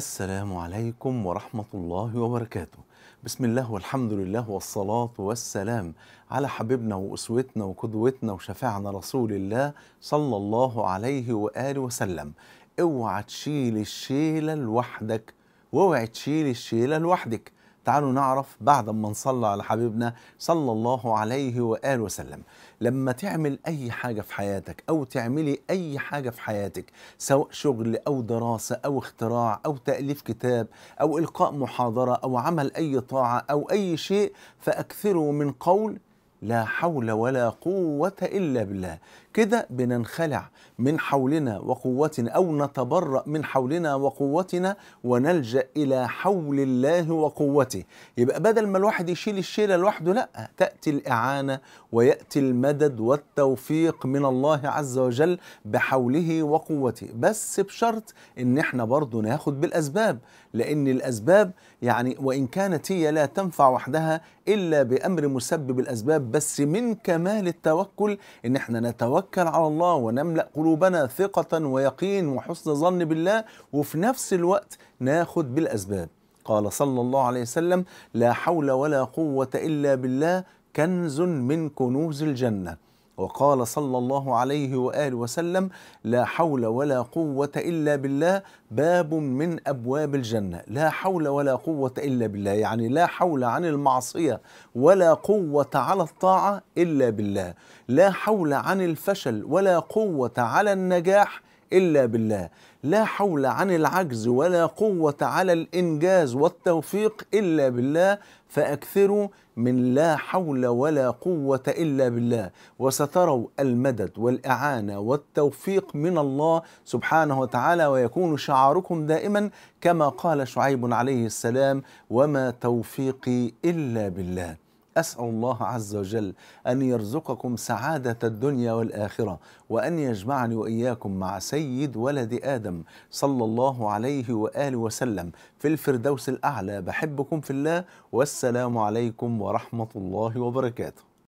السلام عليكم ورحمة الله وبركاته بسم الله والحمد لله والصلاة والسلام على حبيبنا وأسوتنا وقدوتنا وشفاعنا رسول الله صلى الله عليه وآله وسلم اوعى تشيل الشيلة لوحدك واوعى تشيل الشيلة لوحدك تعالوا نعرف بعد ما نصلى على حبيبنا صلى الله عليه وآله وسلم لما تعمل أي حاجة في حياتك أو تعملي أي حاجة في حياتك سواء شغل أو دراسة أو اختراع أو تأليف كتاب أو إلقاء محاضرة أو عمل أي طاعة أو أي شيء فأكثروا من قول لا حول ولا قوة إلا بالله كده بننخلع من حولنا وقوتنا أو نتبرأ من حولنا وقوتنا ونلجأ إلى حول الله وقوته يبقى بدل ما الواحد يشيل الشيلة لوحده لا تأتي الإعانة ويأتي المدد والتوفيق من الله عز وجل بحوله وقوته بس بشرط إن احنا برضه ناخد بالأسباب لأن الأسباب يعني وإن كانت هي لا تنفع وحدها إلا بأمر مسبب الأسباب بس من كمال التوكل ان احنا نتوكل على الله ونملا قلوبنا ثقه ويقين وحسن ظن بالله وفي نفس الوقت ناخد بالاسباب قال صلى الله عليه وسلم لا حول ولا قوه الا بالله كنز من كنوز الجنه وقال صلى الله عليه وآله وسلم لا حول ولا قوة إلا بالله باب من أبواب الجنة لا حول ولا قوة إلا بالله يعني لا حول عن المعصية ولا قوة على الطاعة إلا بالله لا حول عن الفشل ولا قوة على النجاح إلا بالله لا حول عن العجز ولا قوة على الإنجاز والتوفيق إلا بالله فأكثروا من لا حول ولا قوة إلا بالله وستروا المدد والإعانة والتوفيق من الله سبحانه وتعالى ويكون شعاركم دائما كما قال شعيب عليه السلام وما توفيقي إلا بالله أسأل الله عز وجل أن يرزقكم سعادة الدنيا والآخرة وأن يجمعني وإياكم مع سيد ولد آدم صلى الله عليه وآله وسلم في الفردوس الأعلى بحبكم في الله والسلام عليكم ورحمة الله وبركاته